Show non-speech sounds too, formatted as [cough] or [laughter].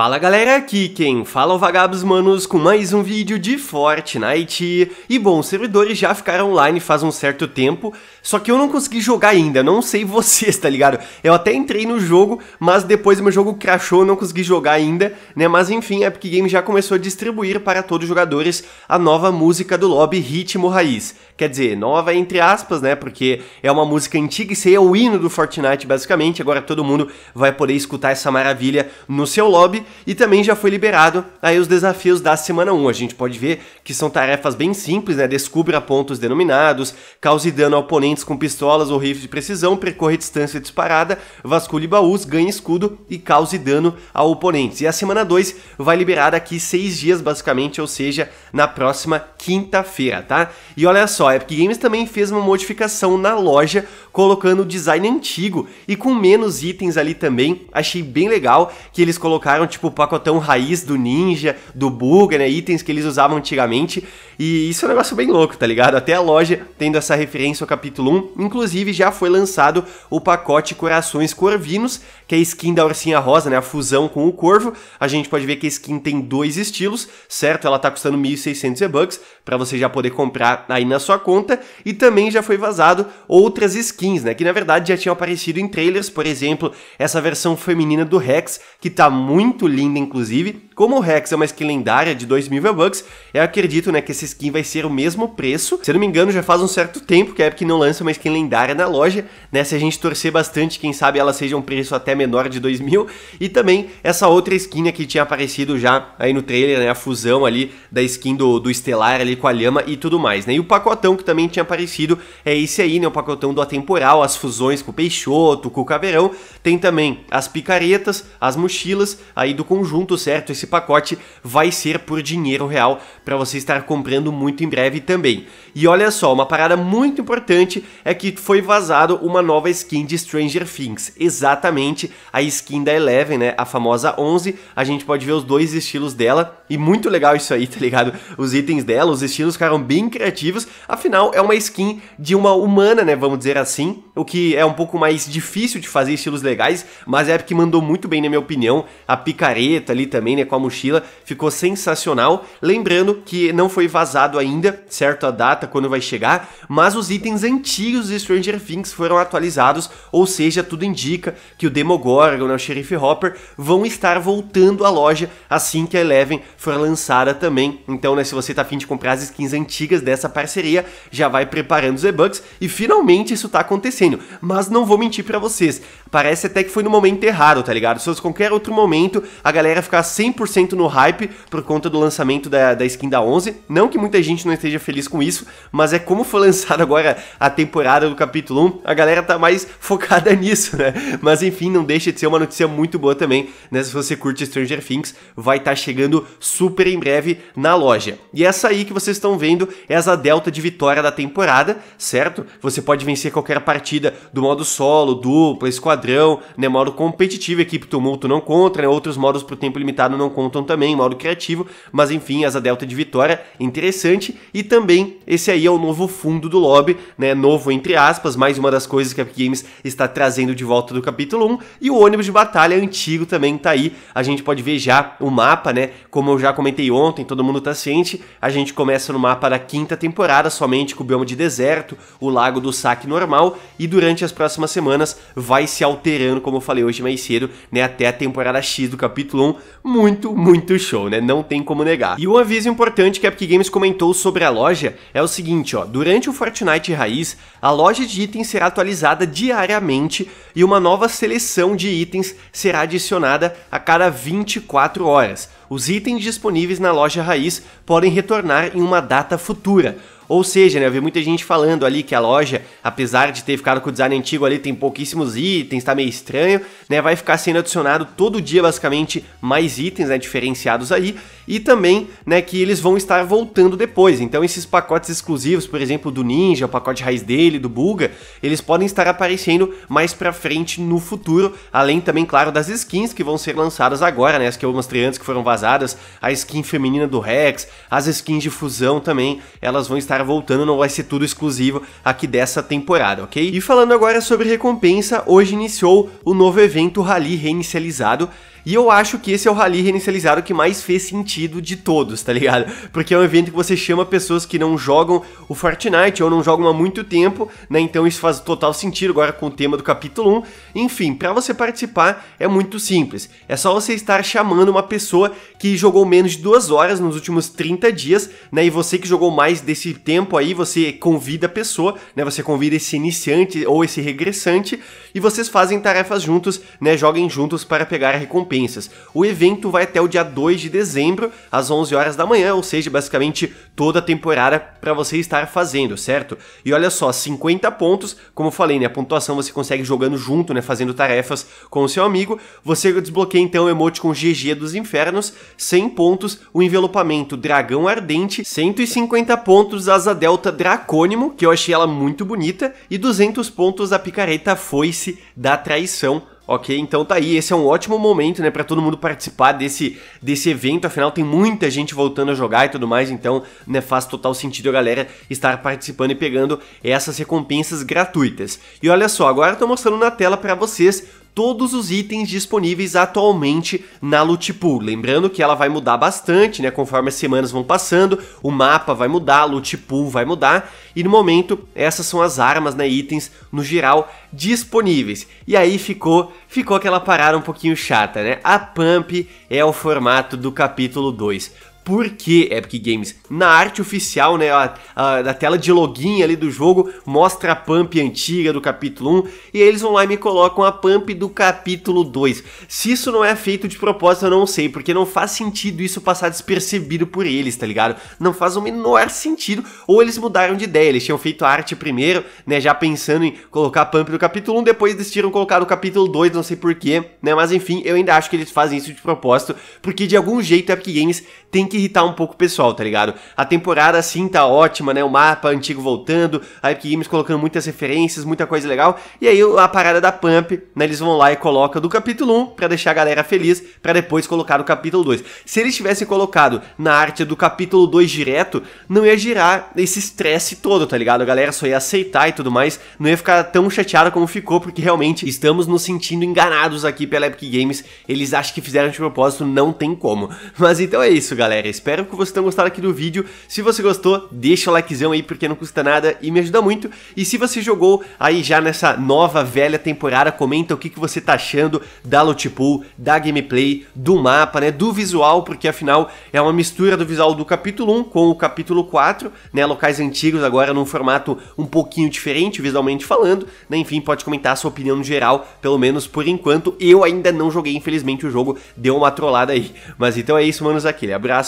Fala galera, aqui quem fala é o Vagabos Manos com mais um vídeo de Fortnite. E bom, os servidores já ficaram online faz um certo tempo, só que eu não consegui jogar ainda, não sei [laughs] vocês, tá ligado? Eu até entrei no jogo, mas depois meu jogo crashou, não consegui jogar ainda, né? Mas enfim, a Epic Games já começou a distribuir para todos os jogadores a nova música do lobby Ritmo Raiz. Quer dizer, nova entre aspas, né? Porque é uma música antiga e isso aí é o hino do Fortnite, basicamente. Agora todo mundo vai poder escutar essa maravilha no seu lobby e também já foi liberado aí os desafios da semana 1. A gente pode ver que são tarefas bem simples, né? Descubra pontos denominados, cause dano a oponentes com pistolas ou rifles de precisão, percorre distância disparada, vasculhe baús, ganhe escudo e cause dano a oponentes. E a semana 2 vai liberar daqui 6 dias, basicamente, ou seja, na próxima quinta-feira, tá? E olha só, a Epic Games também fez uma modificação na loja, colocando o design antigo e com menos itens ali também. Achei bem legal que eles colocaram tipo, o pacotão raiz do Ninja, do Buga, né? Itens que eles usavam antigamente. E isso é um negócio bem louco, tá ligado? Até a loja tendo essa referência ao capítulo 1. Inclusive, já foi lançado o pacote Corações Corvinos, que é a skin da Ursinha Rosa, né? A fusão com o Corvo. A gente pode ver que a skin tem dois estilos, certo? Ela tá custando 1.600 E-Bucks, pra você já poder comprar aí na sua conta. E também já foi vazado outras skins, né? Que na verdade já tinham aparecido em trailers, por exemplo, essa versão feminina do Rex, que tá muito muito linda, inclusive. Como o Rex é uma skin lendária de 2000 V-Bucks, eu acredito, né, que essa skin vai ser o mesmo preço. Se eu não me engano, já faz um certo tempo que a Epic não lança uma skin lendária na loja, né, se a gente torcer bastante, quem sabe ela seja um preço até menor de mil E também essa outra skin que tinha aparecido já aí no trailer, né, a fusão ali da skin do, do Estelar ali com a Lhama e tudo mais, né. E o pacotão que também tinha aparecido é esse aí, né, o pacotão do Atemporal, as fusões com o Peixoto, com o Caveirão. Tem também as picaretas, as mochilas, aí do conjunto, certo? Esse pacote vai ser por dinheiro real para você estar comprando muito em breve também. E olha só, uma parada muito importante é que foi vazado uma nova skin de Stranger Things, exatamente a skin da Eleven, né? A famosa 11. A gente pode ver os dois estilos dela e muito legal isso aí, [laughs] tá ligado? Os itens dela, os estilos ficaram bem criativos. Afinal, é uma skin de uma humana, né? Vamos dizer assim, o que é um pouco mais difícil de fazer estilos legais, mas é porque mandou muito bem, na minha opinião. A picareta ali também, né, com a mochila, ficou sensacional. Lembrando que não foi vazado ainda, certo, a data quando vai chegar, mas os itens antigos de Stranger Things foram atualizados, ou seja, tudo indica que o Demogorgon, né, o Sheriff Hopper, vão estar voltando à loja assim que a Eleven for lançada também. Então, né, se você tá afim de comprar as skins antigas dessa parceria, já vai preparando os e-bucks e finalmente isso tá acontecendo. Mas não vou mentir para vocês, parece até que foi no momento errado, tá ligado? Se fosse qualquer outro momento, a galera ficar 100% no hype por conta do lançamento da, da skin da 11. Não que muita gente não esteja feliz com isso, mas é como foi [laughs] lançada agora a temporada do capítulo 1, a galera tá mais [laughs] focada nisso, né? Mas enfim, não deixa de ser uma notícia muito boa também, né? Se você curte Stranger Things, vai estar tá chegando super em breve na loja. E essa aí que vocês estão vendo é essa delta de vitória da temporada, certo? Você pode vencer qualquer partida do modo solo, dupla, esquadrão, né? Modo competitivo, equipe tumulto não contra, né? outros modos para o tempo limitado não contam também, modo criativo, mas enfim, asa delta de vitória, interessante. E também esse aí é o novo fundo do lobby, né? Novo entre aspas, mais uma das coisas que a Games está trazendo de volta do capítulo 1. E o ônibus de batalha antigo também tá aí. A gente pode ver já o mapa, né? Como eu já comentei ontem, todo mundo tá ciente. A gente começa no mapa da quinta temporada, somente com o bioma de deserto, o lago do saque normal, e durante as próximas semanas vai se alterando, como eu falei hoje mais cedo, né? Até a temporada X do capítulo capítulo 1, muito, muito show, né? Não tem como negar. E um aviso importante que a Epic Games comentou sobre a loja é o seguinte, ó, durante o Fortnite Raiz, a loja de itens será atualizada diariamente e uma nova seleção de itens será adicionada a cada 24 horas os itens disponíveis na loja raiz podem retornar em uma data futura. Ou seja, né, eu vi muita gente falando ali que a loja, apesar de ter ficado com o design antigo ali, tem pouquíssimos itens, tá meio estranho, né, vai ficar sendo adicionado todo dia basicamente mais itens, né, diferenciados aí, e também, né, que eles vão estar voltando depois. Então esses pacotes exclusivos, por exemplo, do Ninja, o pacote raiz dele, do Buga, eles podem estar aparecendo mais para frente no futuro, além também, claro, das skins que vão ser lançadas agora, né, as que eu mostrei antes que foram vazadas, a skin feminina do Rex, as skins de fusão também, elas vão estar voltando, não vai ser tudo exclusivo aqui dessa temporada, ok? E falando agora sobre recompensa, hoje iniciou o novo evento Rally reinicializado, e eu acho que esse é o rally reinicializado que mais fez sentido de todos, tá ligado? Porque é um evento que você chama pessoas que não jogam o Fortnite ou não jogam há muito tempo, né? Então isso faz total sentido agora com o tema do capítulo 1. Enfim, para você participar é muito simples. É só você estar chamando uma pessoa que jogou menos de duas horas nos últimos 30 dias, né? E você que jogou mais desse tempo aí, você convida a pessoa, né? Você convida esse iniciante ou esse regressante e vocês fazem tarefas juntos, né? Joguem juntos para pegar a recompensa recompensas. O evento vai até o dia 2 de dezembro, às 11 horas da manhã, ou seja, basicamente toda a temporada para você estar fazendo, certo? E olha só, 50 pontos, como eu falei, né, a pontuação você consegue jogando junto, né, fazendo tarefas com o seu amigo. Você desbloqueia então o emote com GG dos Infernos, 100 pontos, o envelopamento Dragão Ardente, 150 pontos Asa Delta Dracônimo, que eu achei ela muito bonita, e 200 pontos a picareta Foice da Traição Ok, então tá aí. Esse é um ótimo momento, né, para todo mundo participar desse, desse evento. Afinal, tem muita gente voltando a jogar e tudo mais, então, né, faz total sentido a galera estar participando e pegando essas recompensas gratuitas. E olha só, agora eu tô mostrando na tela para vocês todos os itens disponíveis atualmente na loot pool. Lembrando que ela vai mudar bastante, né? Conforme as semanas vão passando, o mapa vai mudar, a loot pool vai mudar. E no momento, essas são as armas, né? Itens no geral disponíveis. E aí ficou, ficou aquela parada um pouquinho chata, né? A pump é o formato do capítulo 2. Por que Epic Games? Na arte oficial, né, a, a, da tela de login ali do jogo, mostra a pump antiga do capítulo 1 e eles vão lá e me colocam a pump do capítulo 2. Se isso não é feito de propósito, eu não sei, porque não faz sentido isso passar despercebido por eles, tá ligado? Não faz o menor sentido. Ou eles mudaram de ideia, eles tinham feito a arte primeiro, né, já pensando em colocar a pump do capítulo 1, depois decidiram colocar no capítulo 2, não sei porquê, né, mas enfim, eu ainda acho que eles fazem isso de propósito, porque de algum jeito a Epic Games tem que irritar um pouco o pessoal, tá ligado? A temporada, assim, tá ótima, né? O mapa antigo voltando, a Epic Games colocando muitas referências, muita coisa legal. E aí a parada da Pump, né? Eles vão lá e colocam do capítulo 1 pra deixar a galera feliz, pra depois colocar o capítulo 2. Se eles tivessem colocado na arte do capítulo 2 direto, não ia gerar esse estresse todo, tá ligado? A galera só ia aceitar e tudo mais, não ia ficar tão chateada como ficou, porque realmente estamos nos sentindo enganados aqui pela Epic Games. Eles acham que fizeram de propósito, não tem como. [laughs] Mas então é isso, galera galera. Espero que vocês tenham gostado aqui do vídeo. Se você gostou, deixa o likezão aí porque não custa nada e me ajuda muito. E se você jogou aí já nessa nova velha temporada, comenta o que, que você tá achando da loot pool, da gameplay, do mapa, né, do visual, porque afinal é uma mistura do visual do capítulo 1 com o capítulo 4, né, locais antigos agora num formato um pouquinho diferente visualmente falando, né, enfim, pode comentar a sua opinião no geral, pelo menos por enquanto. Eu ainda não joguei, infelizmente o jogo deu uma trollada aí. Mas então é isso, manos, aquele abraço